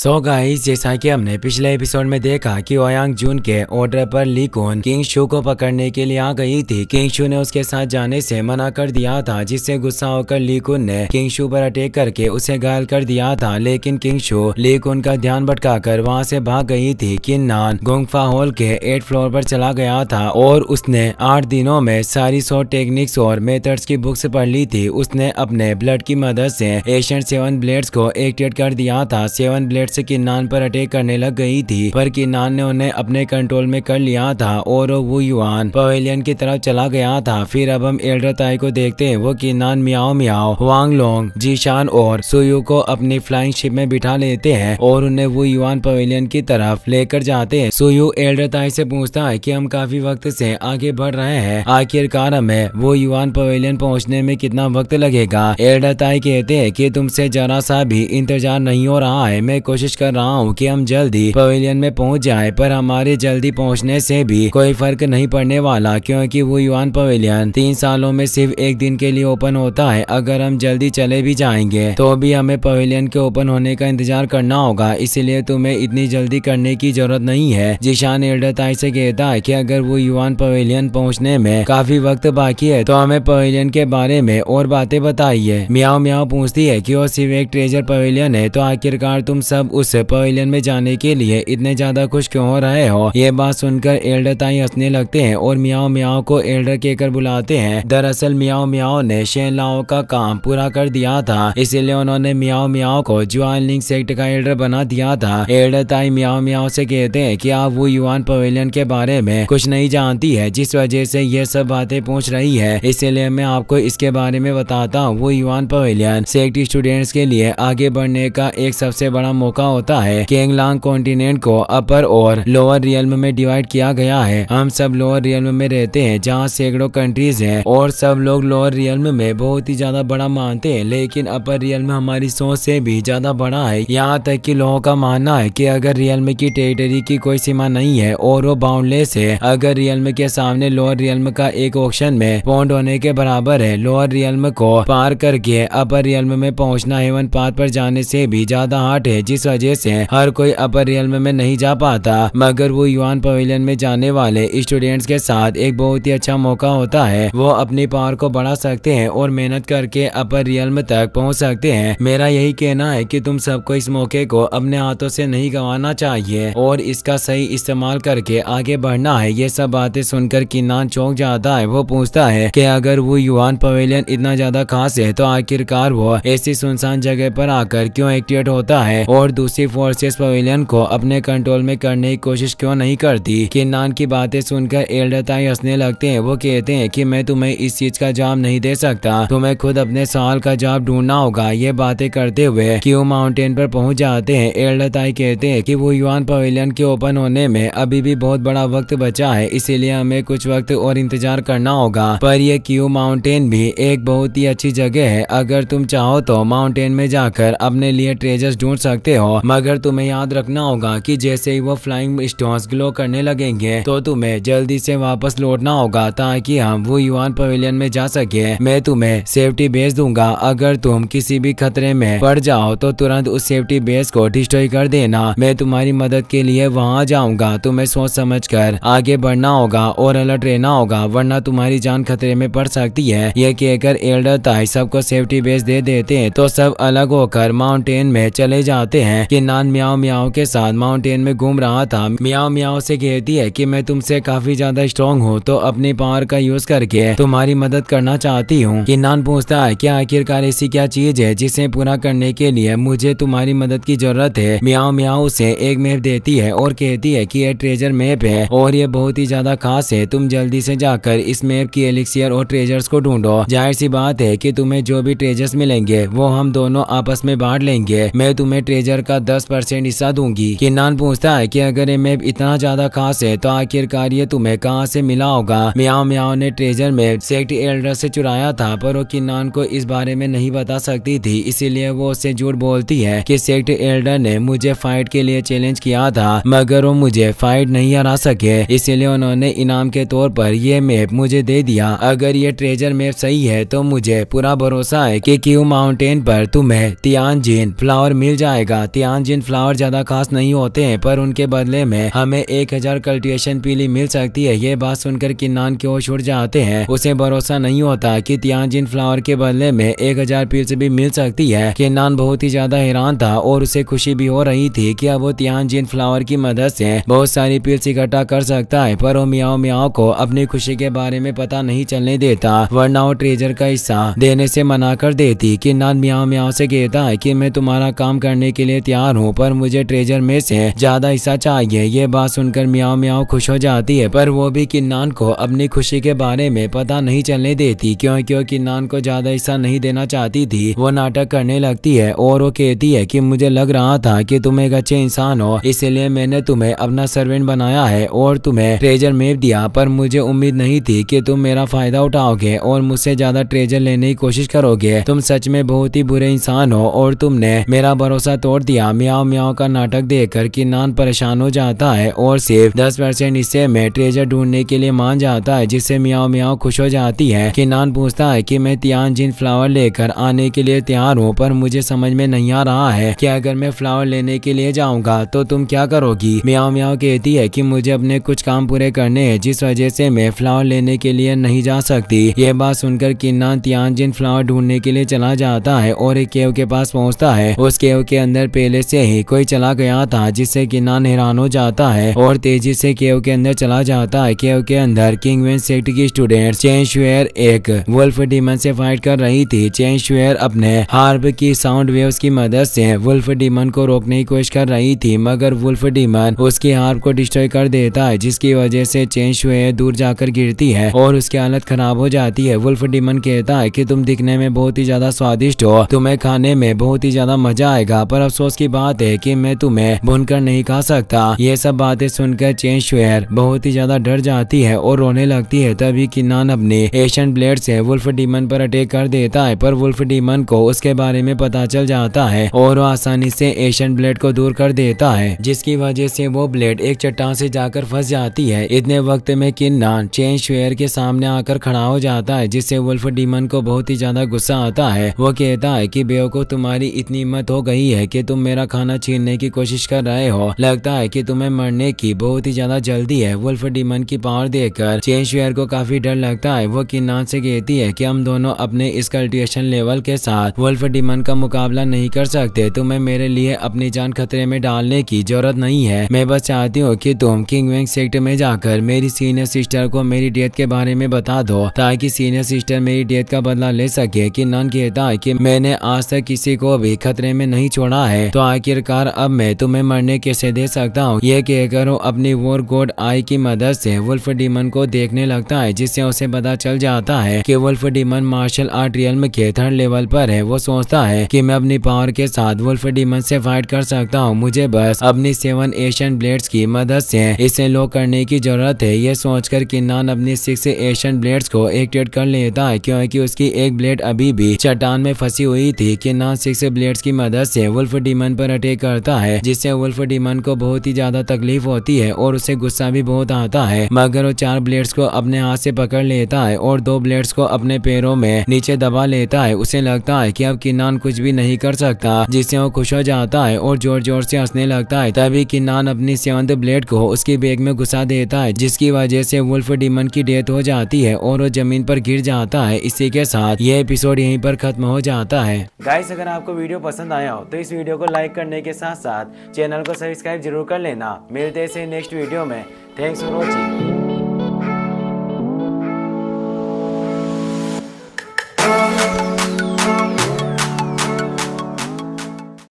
so guys जैसा कि हमने पिछले एपिसोड में देखा कि ओयांग जून के ऑर्डर पर लीकोन किंग शू को पकड़ने के लिए आ गई थी किंग शू ने उसके साथ जाने से मना कर दिया था जिससे गुस्सा होकर लीकुन ने किंग शू पर अटैक करके उसे घायल कर दिया था लेकिन किंग शू लीकुन का ध्यान भटका कर वहाँ से भाग गई थी नान गोंगफा हॉल के एट फ्लोर पर चला गया था और उसने आठ दिनों में सारी सौ टेक्निक्स और मेथड्स की बुक्स पढ़ ली थी उसने अपने ब्लड की मदद से एशियन सेवन ब्लेड्स को एक्टिवेट कर दिया था सेवन ब्लेड जेट से किन्नान पर अटैक करने लग गई थी पर किन्नान ने उन्हें अपने कंट्रोल में कर लिया था और वो युवान पवेलियन की तरफ चला गया था फिर अब हम एल्ड्राई को देखते हैं वो किन्नान मियाओ मियाओ वांग लोंग जीशान और सुयू को अपनी फ्लाइंग शिप में बिठा लेते हैं और उन्हें वो युवान पवेलियन की तरफ लेकर जाते हैं सुयू एल्ड्राई से पूछता है की हम काफी वक्त ऐसी आगे बढ़ रहे हैं आखिरकार हमें वो युवान पवेलियन पहुँचने में कितना वक्त लगेगा एल्ड्राई कहते हैं की तुमसे जरा सा भी इंतजार नहीं हो रहा है मैं कुछ कोशिश कर रहा हूँ कि हम जल्दी पवेलियन में पहुँच जाए पर हमारे जल्दी पहुँचने से भी कोई फर्क नहीं पड़ने वाला क्योंकि वो युवान पवेलियन तीन सालों में सिर्फ एक दिन के लिए ओपन होता है अगर हम जल्दी चले भी जाएंगे तो भी हमें पवेलियन के ओपन होने का इंतजार करना होगा इसलिए तुम्हें इतनी जल्दी करने की जरूरत नहीं है जिशान एल्डरताई से कहता है कि अगर वो युवान पवेलियन पहुंचने में काफी वक्त बाकी है तो हमें पवेलियन के बारे में और बातें बताइए मियाओ मियाओ पूछती है कि वो सिर्फ एक ट्रेजर पवेलियन है तो आखिरकार तुम सब उस पवेलियन में जाने के लिए इतने ज्यादा खुश क्यों हो रहे हो ये बात सुनकर एल्डर ताई हंसने लगते हैं और मियाओ मियाओ को एल्डर कहकर बुलाते हैं दरअसल मियाओ मियाओ ने लाओ का काम पूरा कर दिया था इसीलिए उन्होंने मियाओ मियाओ को जुआन लिंग सेक्ट का एल्डर बना दिया था एल्डर ताई मियाओ मियाओ से कहते हैं कि आप वो युवान पवेलियन के बारे में कुछ नहीं जानती है जिस वजह से ये सब बातें पूछ रही है इसीलिए मैं आपको इसके बारे में बताता हूँ वो युवान पवेलियन सेक्ट स्टूडेंट्स के लिए आगे बढ़ने का एक सबसे बड़ा मौका चुका होता है केंगलांग कॉन्टिनेंट को अपर और लोअर रियल में डिवाइड किया गया है हम सब लोअर रियल में रहते हैं जहाँ सैकड़ों कंट्रीज है और सब लोग लोअर रियल में बहुत ही ज्यादा बड़ा मानते हैं लेकिन अपर में हमारी सोच से भी ज्यादा बड़ा है यहाँ तक कि लोगों का मानना है कि अगर में की टेरिटरी की कोई सीमा नहीं है और वो बाउंडलेस है अगर में के सामने लोअर में का एक ऑप्शन में पॉइंट होने के बराबर है लोअर में को पार करके अपर रियल में पहुंचना हेवन पाथ पर जाने से भी ज्यादा हार्ट है जिस वजह से हर कोई अपर रियल में नहीं जा पाता मगर वो युवान पवेलियन में जाने वाले स्टूडेंट्स के साथ एक बहुत ही अच्छा मौका होता है वो अपनी पावर को बढ़ा सकते हैं और मेहनत करके अपर रियल तक पहुंच सकते हैं मेरा यही कहना है कि तुम सबको इस मौके को अपने हाथों से नहीं गंवाना चाहिए और इसका सही इस्तेमाल करके आगे बढ़ना है ये सब बातें सुनकर किन्नान चौंक जाता है वो पूछता है कि अगर वो युवान पवेलियन इतना ज्यादा खास है तो आखिरकार वो ऐसी सुनसान जगह पर आकर क्यों एक्टिवेट होता है और और दूसरी फोर्सेस पवेलियन को अपने कंट्रोल में करने की कोशिश क्यों नहीं करती किन्नान की बातें सुनकर एल्डरताई हंसने लगते हैं वो कहते हैं कि मैं तुम्हें इस चीज का जवाब नहीं दे सकता तुम्हें खुद अपने सवाल का जवाब ढूंढना होगा ये बातें करते हुए क्यू माउंटेन पर पहुंच जाते हैं एल्डरताई कहते हैं की वो युवान पवेलियन के ओपन होने में अभी भी बहुत बड़ा वक्त बचा है इसीलिए हमें कुछ वक्त और इंतजार करना होगा पर यह क्यू माउंटेन भी एक बहुत ही अच्छी जगह है अगर तुम चाहो तो माउंटेन में जाकर अपने लिए ट्रेजर्स ढूंढ सकते हो मगर तुम्हें याद रखना होगा कि जैसे ही वो फ्लाइंग स्टोन्स ग्लो करने लगेंगे तो तुम्हें जल्दी से वापस लौटना होगा ताकि हम वो युवान पवेलियन में जा सके मैं तुम्हें सेफ्टी बेस दूंगा अगर तुम किसी भी खतरे में पड़ जाओ तो तुरंत उस सेफ्टी बेस को डिस्ट्रॉय कर देना मैं तुम्हारी मदद के लिए वहाँ जाऊँगा तुम्हें सोच समझ कर आगे बढ़ना होगा और अलर्ट रहना होगा वरना तुम्हारी जान खतरे में पड़ सकती है ये कहकर एल्डर ताई सबको सेफ्टी बेस दे देते हैं तो सब अलग होकर माउंटेन में चले जाते हैं हैं कि नान म्याओ म्याओ के साथ माउंटेन में घूम रहा था म्याओ म्याओ से कहती है कि मैं तुमसे काफी ज्यादा स्ट्रॉन्ग हूँ तो अपने पावर का यूज करके तुम्हारी मदद करना चाहती हूँ कि नान पूछता है कि आखिरकार ऐसी क्या चीज है जिसे पूरा करने के लिए मुझे तुम्हारी मदद की जरूरत है म्याओ म्याओ उसे एक मैप देती है और कहती है कि यह ट्रेजर मैप है और ये बहुत ही ज्यादा खास है तुम जल्दी से जाकर इस मैप की एलिक्सियर और ट्रेजर्स को ढूंढो जाहिर सी बात है कि तुम्हें जो भी ट्रेजर्स मिलेंगे वो हम दोनों आपस में बांट लेंगे मैं तुम्हें ट्रेजर सफर का दस परसेंट हिस्सा दूंगी किन्नान पूछता है की अगर ये मैप इतना ज्यादा खास है तो आखिरकार ये तुम्हें कहाँ से मिला होगा म्याओ म्याओ ने ट्रेजर मैप सेक्ट एल्डर से चुराया था पर वो किन्नान को इस बारे में नहीं बता सकती थी इसीलिए वो उससे झूठ बोलती है की सेक्ट एल्डर ने मुझे फाइट के लिए चैलेंज किया था मगर वो मुझे फाइट नहीं हरा सके इसीलिए उन्होंने इनाम के तौर पर ये मैप मुझे दे दिया अगर ये ट्रेजर मैप सही है तो मुझे पूरा भरोसा है कि क्यू माउंटेन पर तुम्हें तियान जीन फ्लावर मिल जाएगा तियान जिन फ्लावर ज्यादा खास नहीं होते हैं पर उनके बदले में हमें एक हजार कल्टिवेशन पीली मिल सकती है ये बात सुनकर किन्नान के होश उड़ जाते हैं उसे भरोसा नहीं होता कि तियान जिन फ्लावर के बदले में एक हजार पील से भी मिल सकती है किन्नान बहुत ही ज्यादा हैरान था और उसे खुशी भी हो रही थी की अब वो तियान जिन फ्लावर की मदद ऐसी बहुत सारी पील्स इकट्ठा कर सकता है पर वो मियाओ मियाओ को अपनी खुशी के बारे में पता नहीं चलने देता वरना वो ट्रेजर का हिस्सा देने से मना कर देती किन्नान मियाओ मियाओ ऐसी कहता है की मैं तुम्हारा काम करने के लिए तैयार हूँ पर मुझे ट्रेजर में से ज्यादा हिस्सा चाहिए ये बात सुनकर मियाँ मियाँ खुश हो जाती है पर वो भी किन्नान को अपनी खुशी के बारे में पता नहीं चलने देती क्यों क्यों किन्नान को ज्यादा हिस्सा नहीं देना चाहती थी वो नाटक करने लगती है और वो कहती है की मुझे लग रहा था की तुम एक अच्छे इंसान हो इसलिए मैंने तुम्हें अपना सर्वेंट बनाया है और तुम्हें ट्रेजर मेप दिया पर मुझे उम्मीद नहीं थी की तुम मेरा फायदा उठाओगे और मुझसे ज्यादा ट्रेजर लेने की कोशिश करोगे तुम सच में बहुत ही बुरे इंसान हो और तुमने मेरा भरोसा तोड़ दिया म्याओ म्याओ का नाटक देख कर किन्नान परेशान हो जाता है और सिर्फ दस परसेंट हिस्से में ट्रेजर ढूंढने के लिए मान जाता है जिससे म्याओ म्याओ खुश हो जाती है किन्नान पूछता है की मैं तियान जिन फ्लावर लेकर आने के लिए तैयार हूँ पर मुझे समझ में नहीं आ रहा है की अगर मैं फ्लावर लेने के लिए जाऊँगा तो तुम क्या करोगी म्याओ म्याओ कहती है की मुझे अपने कुछ काम पूरे करने है जिस वजह से मैं फ्लावर लेने के लिए नहीं जा सकती यह बात सुनकर किन्नान तियान जिन फ्लावर ढूंढने के लिए चला जाता है और एक केव के पास पहुँचता है उस केव के अंदर पहले से ही कोई चला गया था जिससे किनान हैरान हो जाता है और तेजी से केव के अंदर चला जाता है केव के अंदर किंग वेन सेक्ट की स्टूडेंट चैन शुअर एक वुल्फ डीमन से फाइट कर रही थी चैन शुअर अपने हार्ब की साउंड वेव की मदद से वुल्फ डीमन को रोकने की कोशिश कर रही थी मगर वुल्फ डीमन उसकी हार्ब को डिस्ट्रॉय कर देता है जिसकी वजह से चेन शुअर दूर जाकर गिरती है और उसकी हालत खराब हो जाती है वुल्फ डीमन कहता है की तुम दिखने में बहुत ही ज्यादा स्वादिष्ट हो तुम्हें खाने में बहुत ही ज्यादा मजा आएगा पर अब अफसोस की बात है कि मैं तुम्हें बुनकर नहीं खा सकता ये सब बातें सुनकर चेन शुएर बहुत ही ज्यादा डर जाती है और रोने लगती है तभी किन्नान अपने एशियन ब्लेड से वुल्फ डीमन पर अटैक कर देता है पर वुल्फ डीमन को उसके बारे में पता चल जाता है और वो आसानी से एशियन ब्लेड को दूर कर देता है जिसकी वजह से वो ब्लेड एक चट्टान से जाकर फंस जाती है इतने वक्त में किन्नान चेन शुअर के सामने आकर खड़ा हो जाता है जिससे वुल्फ डीमन को बहुत ही ज्यादा गुस्सा आता है वो कहता है की बेवकूफ तुम्हारी इतनी हिम्मत हो गई है की तुम मेरा खाना छीनने की कोशिश कर रहे हो लगता है कि तुम्हें मरने की बहुत ही ज्यादा जल्दी है वुल्फ डीमन की पावर देखकर चेन शेयर को काफी डर लगता है वो किन्नाथ से कहती है कि हम दोनों अपने इस कल्टिवेशन लेवल के साथ वुल्फ डीमन का मुकाबला नहीं कर सकते तुम्हें मेरे लिए अपनी जान खतरे में डालने की जरूरत नहीं है मैं बस चाहती हूँ की तुम किंग वेंग सेक्ट में जाकर मेरी सीनियर सिस्टर को मेरी डेथ के बारे में बता दो ताकि सीनियर सिस्टर मेरी डेथ का बदला ले सके कि कहता है कि मैंने आज तक किसी को भी खतरे में नहीं छोड़ा है है तो आखिरकार अब मैं तुम्हें मरने कैसे दे सकता हूँ ये कहकर वो अपनी वोर गोड आई की मदद ऐसी वुल्फ डीमन को देखने लगता है जिससे उसे पता चल जाता है की wolf demon martial art real में के थर्ड लेवल पर है वो सोचता है की मैं अपनी पावर के साथ वुल्फ डीमन ऐसी फाइट कर सकता हूँ मुझे बस अपनी सेवन एशियन ब्लेड की मदद ऐसी इसे लो करने की जरूरत है ये सोचकर किन्नान अपनी सिक्स एशियन ब्लेड्स को एक्टिवेट कर लेता है क्योंकि उसकी एक ब्लेड अभी भी चट्टान में फंसी हुई थी किन्नान सिक्स ब्लेड्स की मदद से वुल्फ डीमन पर अटैक करता है जिससे वुल्फ डीमन को बहुत ही ज्यादा तकलीफ होती है और उसे गुस्सा भी बहुत आता है मगर वो चार ब्लेड्स को अपने हाथ से पकड़ लेता है और दो ब्लेड्स को अपने पैरों में नीचे दबा लेता है उसे लगता है कि अब किन्नान कुछ भी नहीं कर सकता जिससे वो खुश हो जाता है और जोर जोर से हंसने लगता है तभी किन्नान अपनी सेवंथ ब्लेड को उसकी बैग में घुसा देता है जिसकी वजह से वुल्फ डीमन की डेथ हो जाती है और वो जमीन पर गिर जाता है इसी के साथ ये एपिसोड यहीं पर खत्म हो जाता है गाइस अगर आपको वीडियो पसंद आया हो तो इस वीडियो को लाइक करने के साथ साथ चैनल को सब्सक्राइब जरूर कर लेना मिलते हैं नेक्स्ट वीडियो में थैंक्स फॉर वॉचिंग